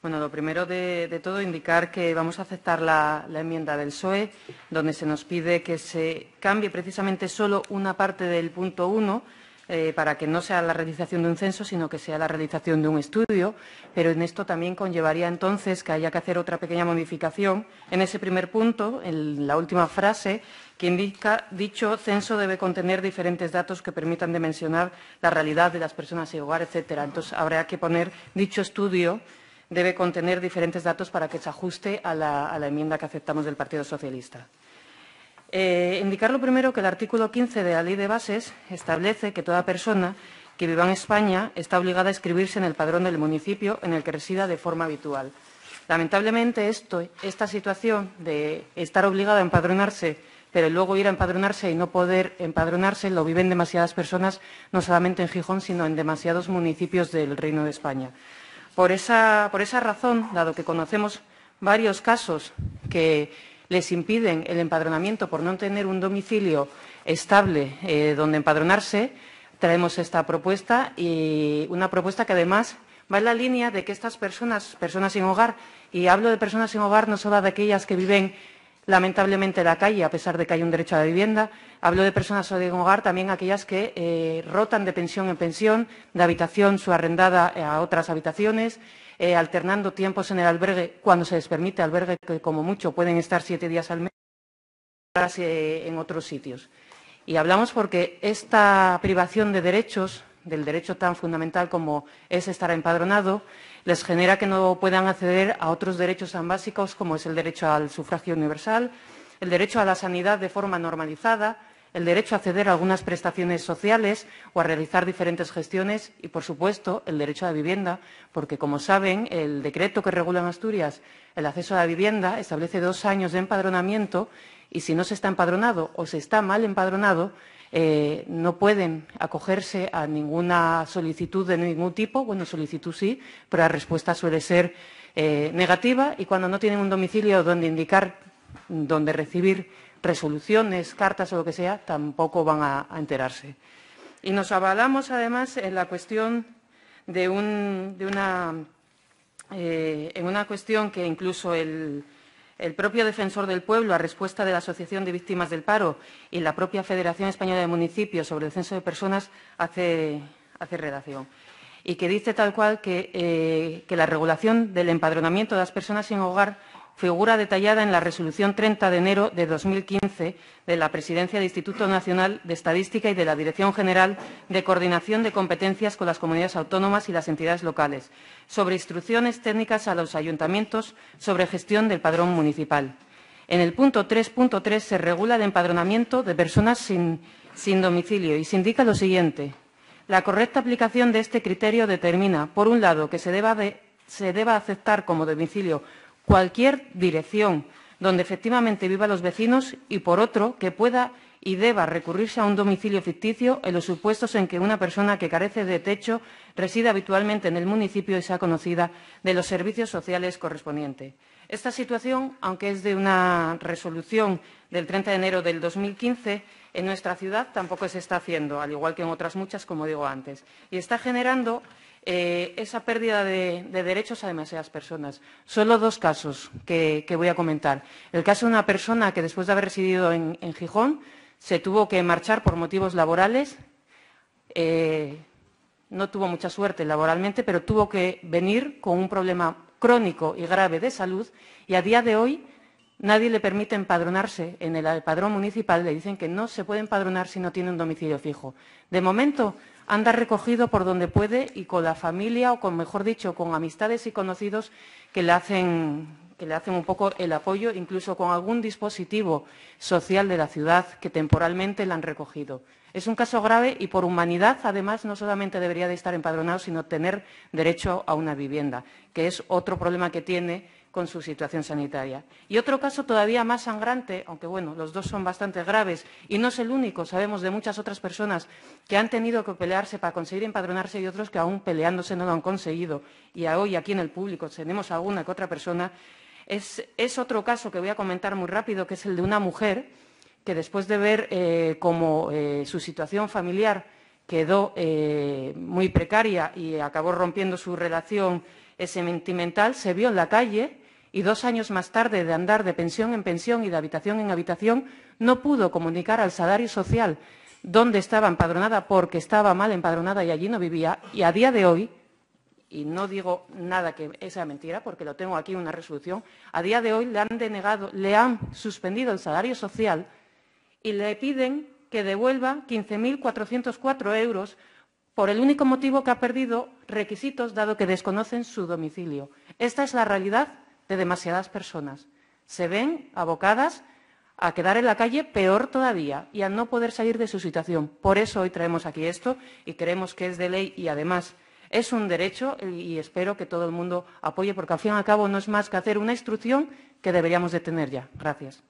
Bueno, lo primero de, todo, indicar que vamos a aceptar la, enmienda del SOE, donde se nos pide que se cambie precisamente solo una parte del punto 1 eh, para que no sea la realización de un censo, sino que sea la realización de un estudio, pero en esto también conllevaría entonces que haya que hacer otra pequeña modificación en ese primer punto, en la última frase, que indica dicho censo debe contener diferentes datos que permitan dimensionar la realidad de las personas y hogar, etcétera. Entonces, habrá que poner dicho estudio debe contener diferentes datos para que se ajuste a la, enmienda que aceptamos del Partido Socialista. Eh, indicar lo primero que el artículo 15 de la Ley de Bases establece que toda persona que viva en España está obligada a inscribirse en el padrón del municipio en el que resida de forma habitual. Lamentablemente, esta situación de estar obligada a empadronarse, pero luego ir a empadronarse y no poder empadronarse, lo viven demasiadas personas, no solamente en Gijón, sino en demasiados municipios del Reino de España. Por esa, razón, dado que conocemos varios casos que les impiden el empadronamiento por no tener un domicilio estable eh, donde empadronarse, traemos esta propuesta y una propuesta que además va en la línea de que estas personas, personas sin hogar, y hablo de personas sin hogar no solo de aquellas que viven lamentablemente la calle, a pesar de que hay un derecho a la vivienda. Hablo de personas sin hogar, también aquellas que eh, rotan de pensión en pensión, de habitación su arrendada eh, a otras habitaciones, eh, alternando tiempos en el albergue cuando se les permite, albergue que como mucho pueden estar siete días al mes, en otros sitios. Y hablamos porque esta privación de derechos del derecho tan fundamental como es estar empadronado, les genera que no puedan acceder a otros derechos tan básicos como es el derecho al sufragio universal, el derecho a la sanidad de forma normalizada, el derecho a acceder a algunas prestaciones sociales o a realizar diferentes gestiones y, por supuesto, el derecho a la vivienda, porque, como saben, el decreto que regula en Asturias el acceso a la vivienda establece dos años de empadronamiento y, si no se está empadronado o se está mal empadronado, eh, no pueden acogerse a ninguna solicitud de ningún tipo, bueno, solicitud sí, pero la respuesta suele ser eh, negativa y cuando no tienen un domicilio donde indicar, donde recibir resoluciones, cartas o lo que sea, tampoco van a, enterarse. Y nos avalamos, además, en la cuestión de, eh, en una cuestión que incluso el, el propio defensor del pueblo, a respuesta de la Asociación de Víctimas del Paro y la propia Federación Española de Municipios sobre el Censo de Personas, hace, hace redacción. Y que dice tal cual que eh, la regulación del empadronamiento de las personas sin hogar figura detallada en la resolución 30 de enero de 2015 de la Presidencia del Instituto Nacional de Estadística y de la Dirección General de Coordinación de Competencias con las Comunidades Autónomas y las Entidades Locales, sobre instrucciones técnicas a los ayuntamientos sobre gestión del padrón municipal. En el punto 3.3 se regula el empadronamiento de personas sin, domicilio y se indica lo siguiente. La correcta aplicación de este criterio determina, por un lado, que se se deba aceptar como domicilio cualquier dirección donde efectivamente vivan los vecinos y, por otro, que pueda y deba recurrirse a un domicilio ficticio en los supuestos en que una persona que carece de techo reside habitualmente en el municipio y sea conocida de los servicios sociales correspondientes. Esta situación, aunque es de una resolución del 30 de enero del 2015, en nuestra ciudad tampoco se está haciendo, al igual que en otras muchas, como digo antes. Y está generando eh, esa pérdida de, derechos a demasiadas personas. Solo dos casos que, voy a comentar. El caso de una persona que después de haber residido en, Gijón se tuvo que marchar por motivos laborales. Eh, no tuvo mucha suerte laboralmente, pero tuvo que venir con un problema crónico y grave de salud y a día de hoy Nadie le permite empadronarse en el padrón municipal, le dicen que no se puede empadronar si no tiene un domicilio fijo. De momento anda recogido por donde puede y con la familia o con, mejor dicho, con amistades y conocidos que le hacen, un poco el apoyo, incluso con algún dispositivo social de la ciudad que temporalmente la han recogido. Es un caso grave y por humanidad, además, no solamente debería de estar empadronado, sino tener derecho a una vivienda, que es otro problema que tiene con su situación sanitaria. Y otro caso todavía más sangrante, aunque bueno, los dos son bastante graves y no es el único, sabemos de muchas otras personas que han tenido que pelearse para conseguir empadronarse y otros que aún peleándose no lo han conseguido. Y hoy aquí en el público tenemos alguna que otra persona. Es, otro caso que voy a comentar muy rápido, que es el de una mujer que después de ver eh, cómo eh, su situación familiar quedó eh, muy precaria y acabó rompiendo su relación ese mentimental se vio en la calle y dos años más tarde de andar de pensión en pensión y de habitación en habitación, no pudo comunicar al salario social dónde estaba empadronada porque estaba mal empadronada y allí no vivía. Y a día de hoy, y no digo nada que sea mentira porque lo tengo aquí una resolución, a día de hoy le han denegado, le han suspendido el salario social y le piden que devuelva 15.404 euros por el único motivo que ha perdido requisitos dado que desconocen su domicilio. Esta es la realidad de demasiadas personas. Se ven abocadas a quedar en la calle peor todavía y a no poder salir de su situación. Por eso hoy traemos aquí esto y creemos que es de ley y además es un derecho y espero que todo el mundo apoye porque al fin y al cabo no es más que hacer una instrucción que deberíamos de tener ya. Gracias.